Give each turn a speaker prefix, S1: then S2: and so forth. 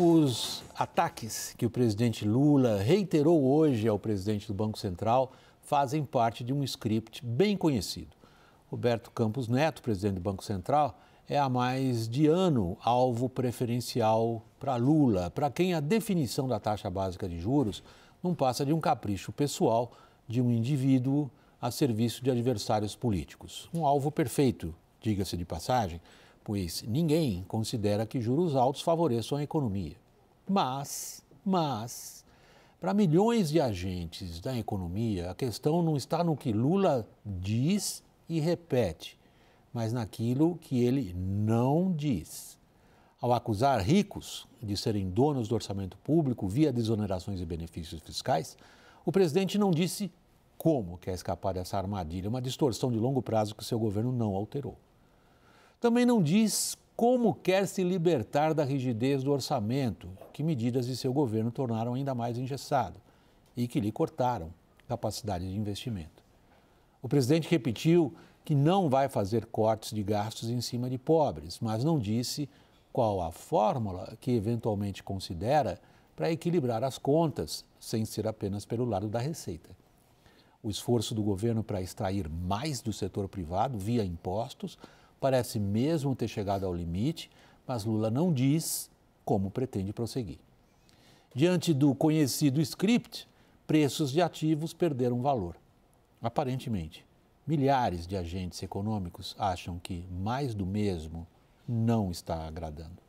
S1: Os ataques que o presidente Lula reiterou hoje ao presidente do Banco Central fazem parte de um script bem conhecido. Roberto Campos Neto, presidente do Banco Central, é há mais de ano alvo preferencial para Lula, para quem a definição da taxa básica de juros não passa de um capricho pessoal de um indivíduo a serviço de adversários políticos. Um alvo perfeito, diga-se de passagem, pois ninguém considera que juros altos favoreçam a economia.
S2: Mas, mas,
S1: para milhões de agentes da economia, a questão não está no que Lula diz e repete, mas naquilo que ele não diz. Ao acusar ricos de serem donos do orçamento público via desonerações e benefícios fiscais, o presidente não disse como quer escapar dessa armadilha, uma distorção de longo prazo que seu governo não alterou. Também não diz como quer se libertar da rigidez do orçamento, que medidas de seu governo tornaram ainda mais engessado e que lhe cortaram capacidade de investimento. O presidente repetiu que não vai fazer cortes de gastos em cima de pobres, mas não disse qual a fórmula que eventualmente considera para equilibrar as contas, sem ser apenas pelo lado da receita. O esforço do governo para extrair mais do setor privado via impostos parece mesmo ter chegado ao limite, mas Lula não diz como pretende prosseguir. Diante do conhecido script, preços de ativos perderam valor. Aparentemente, milhares de agentes econômicos acham que mais do mesmo não está agradando.